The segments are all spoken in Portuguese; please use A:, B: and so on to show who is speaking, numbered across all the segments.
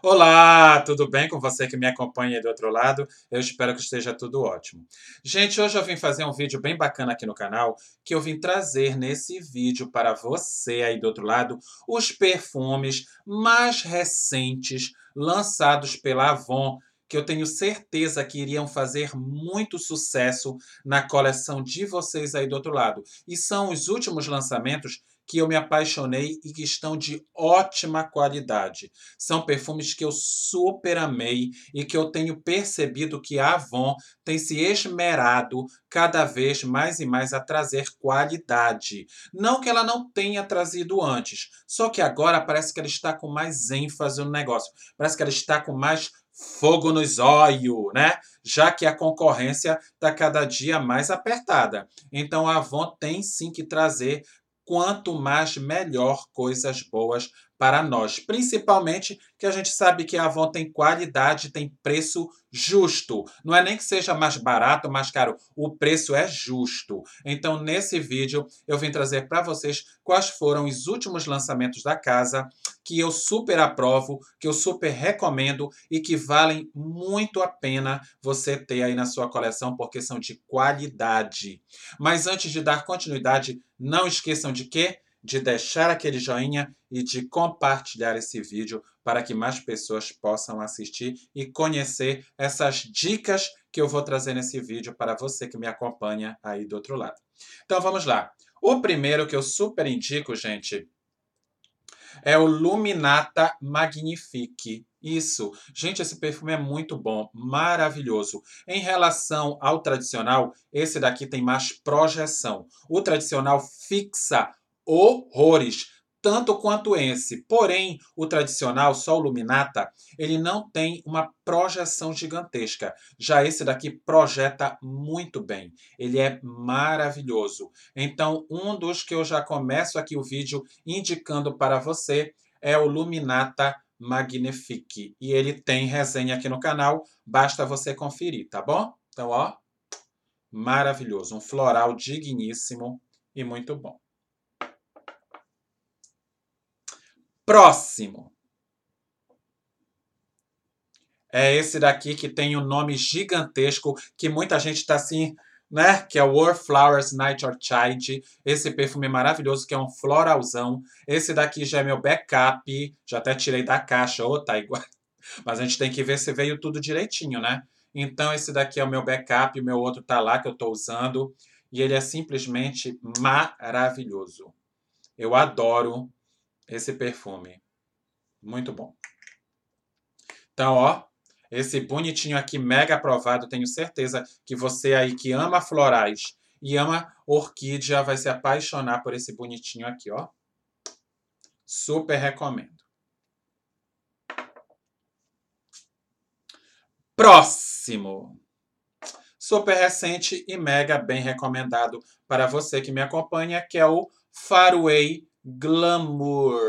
A: Olá, tudo bem com você que me acompanha aí do outro lado? Eu espero que esteja tudo ótimo. Gente, hoje eu vim fazer um vídeo bem bacana aqui no canal, que eu vim trazer nesse vídeo para você aí do outro lado os perfumes mais recentes lançados pela Avon, que eu tenho certeza que iriam fazer muito sucesso na coleção de vocês aí do outro lado. E são os últimos lançamentos que eu me apaixonei e que estão de ótima qualidade. São perfumes que eu super amei e que eu tenho percebido que a Avon tem se esmerado cada vez mais e mais a trazer qualidade. Não que ela não tenha trazido antes, só que agora parece que ela está com mais ênfase no negócio. Parece que ela está com mais fogo nos olhos, né? Já que a concorrência está cada dia mais apertada. Então a Avon tem sim que trazer quanto mais melhor coisas boas para nós, principalmente que a gente sabe que a Avon tem qualidade, tem preço justo. Não é nem que seja mais barato, mais caro, o preço é justo. Então, nesse vídeo, eu vim trazer para vocês quais foram os últimos lançamentos da casa que eu super aprovo, que eu super recomendo e que valem muito a pena você ter aí na sua coleção, porque são de qualidade. Mas antes de dar continuidade, não esqueçam de que de deixar aquele joinha e de compartilhar esse vídeo para que mais pessoas possam assistir e conhecer essas dicas que eu vou trazer nesse vídeo para você que me acompanha aí do outro lado. Então vamos lá. O primeiro que eu super indico, gente, é o Luminata Magnifique. Isso. Gente, esse perfume é muito bom, maravilhoso. Em relação ao tradicional, esse daqui tem mais projeção. O tradicional fixa horrores, tanto quanto esse. Porém, o tradicional Sol Luminata, ele não tem uma projeção gigantesca. Já esse daqui projeta muito bem. Ele é maravilhoso. Então, um dos que eu já começo aqui o vídeo indicando para você é o Luminata Magnifique. E ele tem resenha aqui no canal, basta você conferir, tá bom? Então, ó, maravilhoso. Um floral digníssimo e muito bom. próximo. É esse daqui que tem um nome gigantesco que muita gente está assim, né? Que é o Warflowers Night or Child. Esse perfume maravilhoso que é um floralzão. Esse daqui já é meu backup. Já até tirei da caixa. Ô, oh, tá igual. Mas a gente tem que ver se veio tudo direitinho, né? Então esse daqui é o meu backup. O meu outro tá lá que eu tô usando. E ele é simplesmente maravilhoso. Eu adoro esse perfume. Muito bom. Então, ó, esse bonitinho aqui, mega aprovado. Tenho certeza que você aí que ama florais e ama orquídea vai se apaixonar por esse bonitinho aqui, ó. Super recomendo. Próximo. Super recente e mega bem recomendado para você que me acompanha, que é o Faraway glamour,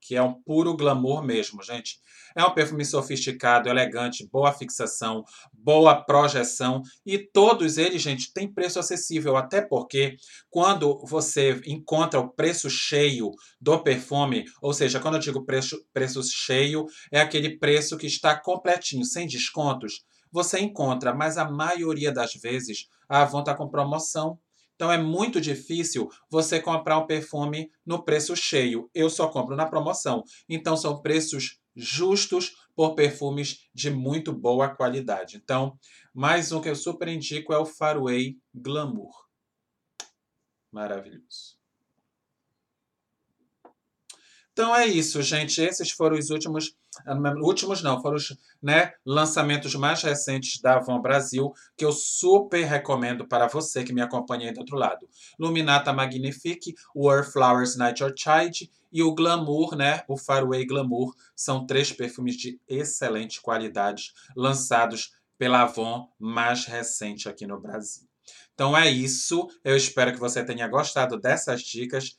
A: que é um puro glamour mesmo, gente. É um perfume sofisticado, elegante, boa fixação, boa projeção e todos eles, gente, têm preço acessível, até porque quando você encontra o preço cheio do perfume, ou seja, quando eu digo preço, preço cheio, é aquele preço que está completinho, sem descontos, você encontra, mas a maioria das vezes a ah, Avon está com promoção então é muito difícil você comprar um perfume no preço cheio. Eu só compro na promoção. Então são preços justos por perfumes de muito boa qualidade. Então, mais um que eu super indico é o Farway Glamour. Maravilhoso. Então é isso, gente. Esses foram os últimos, ah, é, últimos não, foram os né, lançamentos mais recentes da Avon Brasil, que eu super recomendo para você que me acompanha aí do outro lado. Luminata Magnifique, War Flowers Night or Child e o Glamour, né? O Faraway Glamour são três perfumes de excelente qualidade lançados pela Avon mais recente aqui no Brasil. Então é isso. Eu espero que você tenha gostado dessas dicas.